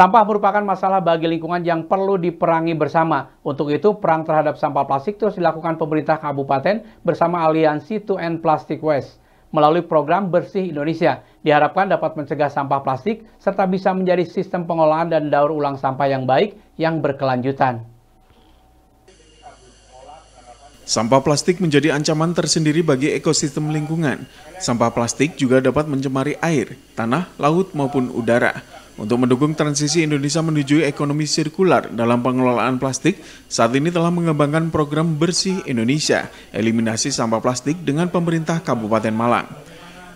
Sampah merupakan masalah bagi lingkungan yang perlu diperangi bersama. Untuk itu, perang terhadap sampah plastik terus dilakukan pemerintah kabupaten bersama aliansi To End Plastic Waste. Melalui program Bersih Indonesia, diharapkan dapat mencegah sampah plastik serta bisa menjadi sistem pengolahan dan daur ulang sampah yang baik yang berkelanjutan. Sampah plastik menjadi ancaman tersendiri bagi ekosistem lingkungan. Sampah plastik juga dapat mencemari air, tanah, laut, maupun udara. Untuk mendukung transisi Indonesia menuju ekonomi sirkular dalam pengelolaan plastik, saat ini telah mengembangkan program Bersih Indonesia, eliminasi sampah plastik dengan pemerintah Kabupaten Malang.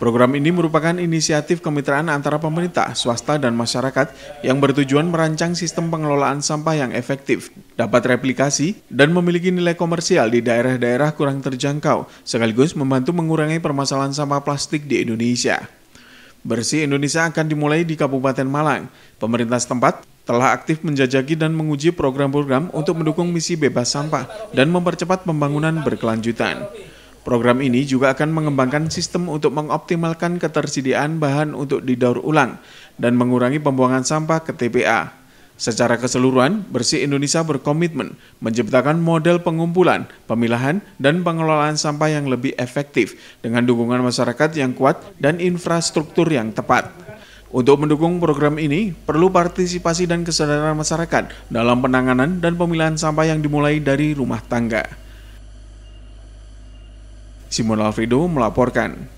Program ini merupakan inisiatif kemitraan antara pemerintah, swasta, dan masyarakat yang bertujuan merancang sistem pengelolaan sampah yang efektif dapat replikasi, dan memiliki nilai komersial di daerah-daerah kurang terjangkau, sekaligus membantu mengurangi permasalahan sampah plastik di Indonesia. Bersih Indonesia akan dimulai di Kabupaten Malang. Pemerintah setempat telah aktif menjajaki dan menguji program-program untuk mendukung misi bebas sampah dan mempercepat pembangunan berkelanjutan. Program ini juga akan mengembangkan sistem untuk mengoptimalkan ketersediaan bahan untuk didaur ulang dan mengurangi pembuangan sampah ke TPA. Secara keseluruhan, Bersih Indonesia berkomitmen menciptakan model pengumpulan, pemilahan, dan pengelolaan sampah yang lebih efektif dengan dukungan masyarakat yang kuat dan infrastruktur yang tepat. Untuk mendukung program ini, perlu partisipasi dan kesadaran masyarakat dalam penanganan dan pemilihan sampah yang dimulai dari rumah tangga. Simon Alfredo melaporkan.